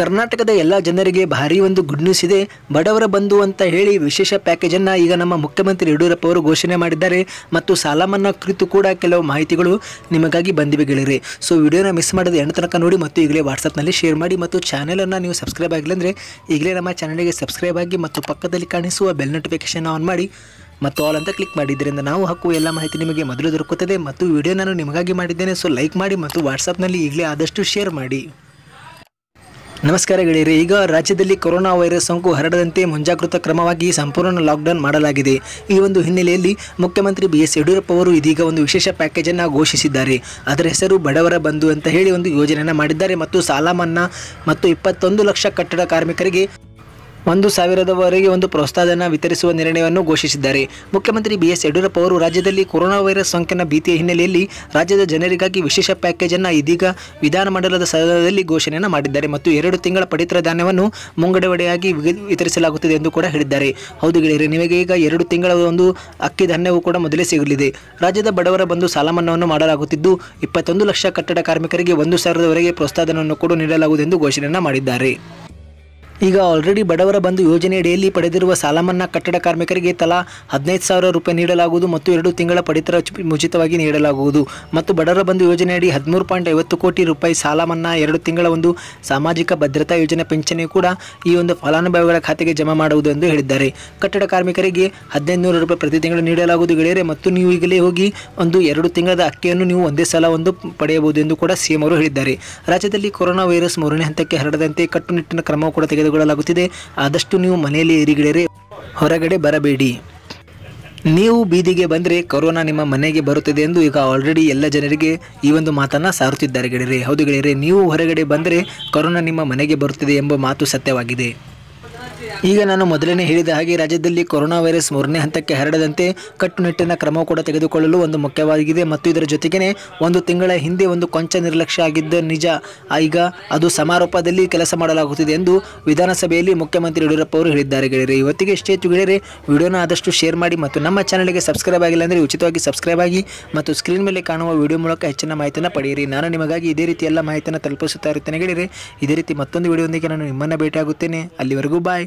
ಕರ್ನಾಟಕದ ಎಲ್ಲ ಜನರಿಗೆ ಭಾರಿ ಒಂದು ಗುಡ್ ನ್ಯೂಸ್ ಇದೆ ಬಡವರ ಬಂಧು ಅಂತ ಹೇಳಿ ವಿಶೇಷ ಪ್ಯಾಕೇಜನ್ನು ಈಗ ನಮ್ಮ ಮುಖ್ಯಮಂತ್ರಿ ಯಡಿಯೂರಪ್ಪ ಅವರು ಘೋಷಣೆ ಮಾಡಿದ್ದಾರೆ ಮತ್ತು ಸಾಲ ಮನ್ನಾ ಕುರಿತು ಕೂಡ ಕೆಲವು ಮಾಹಿತಿಗಳು ನಿಮಗಾಗಿ ಬಂದಿವೆ ಗೆಳೆಯರೆ ಸೊ ವಿಡಿಯೋನ ಮಿಸ್ ಮಾಡದೆ ಎಣ್ಣೆ ತನಕ ನೋಡಿ ಮತ್ತು ಈಗಲೇ ವಾಟ್ಸಪ್ನಲ್ಲಿ ಶೇರ್ ಮಾಡಿ ಮತ್ತು ಚಾನೆಲನ್ನು ನೀವು ಸಬ್ಸ್ಕ್ರೈಬ್ ಆಗಿಲ್ಲ ಅಂದರೆ ಈಗಲೇ ನಮ್ಮ ಚಾನಲ್ಗೆ ಸಬ್ಸ್ಕ್ರೈಬ್ ಆಗಿ ಮತ್ತು ಪಕ್ಕದಲ್ಲಿ ಕಾಣಿಸುವ ಬೆಲ್ ನೋಟಿಫಿಕೇಷನ್ ಆನ್ ಮಾಡಿ ಮತ್ತು ಆಲ್ ಅಂತ ಕ್ಲಿಕ್ ಮಾಡಿದ್ದರಿಂದ ನಾವು ಹಾಕುವ ಎಲ್ಲ ಮಾಹಿತಿ ನಿಮಗೆ ಮೊದಲು ದೊರಕುತ್ತದೆ ಮತ್ತು ವಿಡಿಯೋ ನಾನು ನಿಮಗಾಗಿ ಮಾಡಿದ್ದೇನೆ ಸೊ ಲೈಕ್ ಮಾಡಿ ಮತ್ತು ವಾಟ್ಸಪ್ನಲ್ಲಿ ಈಗಲೇ ಆದಷ್ಟು ಶೇರ್ ಮಾಡಿ ನಮಸ್ಕಾರ ಗೆಳೆಯರೆ ಈಗ ರಾಜ್ಯದಲ್ಲಿ ಕೊರೋನಾ ವೈರಸ್ ಸೋಂಕು ಹರಡದಂತೆ ಮುಂಜಾಗೃತ ಕ್ರಮವಾಗಿ ಸಂಪೂರ್ಣ ಲಾಕ್ಡೌನ್ ಮಾಡಲಾಗಿದೆ ಈ ಒಂದು ಹಿನ್ನೆಲೆಯಲ್ಲಿ ಮುಖ್ಯಮಂತ್ರಿ ಬಿ ಎಸ್ ಯಡಿಯೂರಪ್ಪ ಅವರು ಇದೀಗ ಒಂದು ವಿಶೇಷ ಪ್ಯಾಕೇಜನ್ನು ಘೋಷಿಸಿದ್ದಾರೆ ಅದರ ಹೆಸರು ಬಡವರ ಬಂಧು ಅಂತ ಹೇಳಿ ಒಂದು ಯೋಜನೆಯನ್ನು ಮಾಡಿದ್ದಾರೆ ಮತ್ತು ಸಾಲ ಮನ್ನಾ ಮತ್ತು ಇಪ್ಪತ್ತೊಂದು ಲಕ್ಷ ಕಟ್ಟಡ ಕಾರ್ಮಿಕರಿಗೆ ಒಂದು ಸಾವಿರದವರೆಗೆ ಒಂದು ಪ್ರೋತ್ಸಾಹನ ವಿತರಿಸುವ ನಿರ್ಣಯವನ್ನು ಘೋಷಿಸಿದ್ದಾರೆ ಮುಖ್ಯಮಂತ್ರಿ ಬಿಎಸ್ ಯಡಿಯೂರಪ್ಪ ಅವರು ರಾಜ್ಯದಲ್ಲಿ ಕೊರೋನಾ ವೈರಸ್ ಸೋಂಕಿನ ಭೀತಿಯ ಹಿನ್ನೆಲೆಯಲ್ಲಿ ರಾಜ್ಯದ ಜನರಿಗಾಗಿ ವಿಶೇಷ ಪ್ಯಾಕೇಜ್ ಅನ್ನು ಇದೀಗ ವಿಧಾನಮಂಡಲದ ಸದನದಲ್ಲಿ ಘೋಷಣೆಯನ್ನು ಮಾಡಿದ್ದಾರೆ ಮತ್ತು ಎರಡು ತಿಂಗಳ ಪಡಿತರ ಧಾನ್ಯವನ್ನು ಮುಂಗಡವಡೆಯಾಗಿ ವಿತರಿಸಲಾಗುತ್ತದೆ ಎಂದು ಕೂಡ ಹೇಳಿದ್ದಾರೆ ಹೌದು ಗೆಳೆಯರೆ ನಿಮಗೆ ಈಗ ಎರಡು ತಿಂಗಳ ಒಂದು ಅಕ್ಕಿ ಧಾನ್ಯವೂ ಕೂಡ ಮೊದಲೇ ಸಿಗಲಿದೆ ರಾಜ್ಯದ ಬಡವರ ಬಂದು ಸಾಲಮನ್ನವನ್ನು ಮಾಡಲಾಗುತ್ತಿದ್ದು ಇಪ್ಪತ್ತೊಂದು ಲಕ್ಷ ಕಟ್ಟಡ ಕಾರ್ಮಿಕರಿಗೆ ಒಂದು ಸಾವಿರದವರೆಗೆ ಪ್ರೋತ್ಸಾಹಧನವನ್ನು ಕೂಡ ನೀಡಲಾಗುವುದು ಎಂದು ಘೋಷಣೆಯನ್ನು ಮಾಡಿದ್ದಾರೆ ಈಗ ಆಲ್ರೆಡಿ ಬಡವರ ಬಂಧು ಯೋಜನೆಯಡಿಯಲ್ಲಿ ಪಡೆದಿರುವ ಸಾಲ ಮನ್ನಾ ಕಟ್ಟಡ ಕಾರ್ಮಿಕರಿಗೆ ತಲಾ ಹದಿನೈದು ಸಾವಿರ ರೂಪಾಯಿ ನೀಡಲಾಗುವುದು ಮತ್ತು ಎರಡು ತಿಂಗಳ ಪಡಿತರ ಮುಚಿತವಾಗಿ ನೀಡಲಾಗುವುದು ಮತ್ತು ಬಡವರ ಬಂಧು ಯೋಜನೆಯಡಿ ಹದಿಮೂರು ಪಾಯಿಂಟ್ ಐವತ್ತು ಕೋಟಿ ರೂಪಾಯಿ ಸಾಲ ಮನ್ನಾ ಎರಡು ತಿಂಗಳ ಒಂದು ಸಾಮಾಜಿಕ ಭದ್ರತಾ ಯೋಜನೆ ಪಿಂಚಣಿ ಕೂಡ ಈ ಒಂದು ಫಲಾನುಭವಿಗಳ ಖಾತೆಗೆ ಜಮಾ ಮಾಡುವುದು ಎಂದು ಹೇಳಿದ್ದಾರೆ ಕಟ್ಟಡ ಕಾರ್ಮಿಕರಿಗೆ ಹದಿನೈದು ನೂರು ರೂಪಾಯಿ ಪ್ರತಿ ತಿಂಗಳು ನೀಡಲಾಗುವುದು ಗೆಳೆಯರೆ ಮತ್ತು ನೀವು ಈಗಲೇ ಹೋಗಿ ಒಂದು ಎರಡು ತಿಂಗಳದ ಅಕ್ಕಿಯನ್ನು ನೀವು ಒಂದೇ ಸಲ ಒಂದು ಪಡೆಯಬಹುದು ಎಂದು ಕೂಡ ಸಿಎಂ ಅವರು ಹೇಳಿದ್ದಾರೆ ರಾಜ್ಯದಲ್ಲಿ ಕೊರೋನಾ ವೈರಸ್ ಮೂರನೇ ಹಂತಕ್ಕೆ ಹರಡದಂತೆ ಕಟ್ಟುನಿಟ್ಟಿನ ಕ್ರಮ ಕೂಡ ತೆಗೆದು ತೆಗೆದುಕೊಳ್ಳಲಾಗುತ್ತಿದೆ ಆದಷ್ಟು ನೀವು ಮನೆಯಲ್ಲಿ ಇರಿಗಿಡರೆ ಹೊರಗಡೆ ಬರಬೇಡಿ ನೀವು ಬೀದಿಗೆ ಬಂದರೆ ಕೊರೋನಾ ನಿಮ್ಮ ಮನೆಗೆ ಬರುತ್ತದೆ ಎಂದು ಈಗ ಆಲ್ರೆಡಿ ಎಲ್ಲ ಜನರಿಗೆ ಈ ಒಂದು ಮಾತನ್ನು ಸಾರುತ್ತಿದ್ದಾರೆ ಗೆಳೆಯರೆ ಹೌದು ಗೆಳೆಯರೆ ನೀವು ಹೊರಗಡೆ ಬಂದರೆ ಕೊರೋನಾ ನಿಮ್ಮ ಮನೆಗೆ ಬರುತ್ತದೆ ಎಂಬ ಮಾತು ಸತ್ಯವಾಗಿದೆ ಈಗ ನಾನು ಮೊದಲನೇ ಹೇಳಿದ ಹಾಗೆ ರಾಜ್ಯದಲ್ಲಿ ಕೊರೋನಾ ವೈರಸ್ ಮೂರನೇ ಹಂತಕ್ಕೆ ಹರಡದಂತೆ ಕಟ್ಟುನಿಟ್ಟಿನ ಕ್ರಮ ಕೂಡ ತೆಗೆದುಕೊಳ್ಳಲು ಒಂದು ಮುಖ್ಯವಾಗಿದೆ ಮತ್ತು ಇದರ ಜೊತೆಗೇ ಒಂದು ತಿಂಗಳ ಹಿಂದೆ ಒಂದು ಕೊಂಚ ನಿರ್ಲಕ್ಷ್ಯ ಆಗಿದ್ದ ನಿಜ ಈಗ ಅದು ಸಮಾರೋಪದಲ್ಲಿ ಕೆಲಸ ಮಾಡಲಾಗುತ್ತಿದೆ ಎಂದು ವಿಧಾನಸಭೆಯಲ್ಲಿ ಮುಖ್ಯಮಂತ್ರಿ ಯಡಿಯೂರಪ್ಪ ಅವರು ಹೇಳಿದ್ದಾರೆ ಗೆಳೆಯರೆ ಇವತ್ತಿಗೆ ಇಷ್ಟೇ ಗೆಳೆಯರೆ ವಿಡಿಯೋನ ಆದಷ್ಟು ಶೇರ್ ಮಾಡಿ ಮತ್ತು ನಮ್ಮ ಚಾನಲ್ಗೆ ಸಬ್ಸ್ಕ್ರೈಬ್ ಆಗಿಲ್ಲ ಅಂದರೆ ಉಚಿತವಾಗಿ ಸಬ್ಸ್ಕ್ರೈಬ್ ಆಗಿ ಮತ್ತು ಸ್ಕ್ರೀನ್ ಮೇಲೆ ಕಾಣುವ ವಿಡಿಯೋ ಮೂಲಕ ಹೆಚ್ಚಿನ ಮಾಹಿತಿಯನ್ನು ಪಡೆಯಿರಿ ನಾನು ನಿಮಗಾಗಿ ಇದೇ ರೀತಿ ಎಲ್ಲ ಮಾಹಿತಿಯನ್ನು ತಲುಪಿಸುತ್ತಾ ಇರುತ್ತೇನೆ ಗೆಳೆಯರೆ ಇದೇ ರೀತಿ ಮತ್ತೊಂದು ವಿಡಿಯೋದೊಂದಿಗೆ ನಾನು ನಿಮ್ಮನ್ನು ಭೇಟಿಯಾಗುತ್ತೇನೆ ಅಲ್ಲಿವರೆಗೂ ಬಾಯ್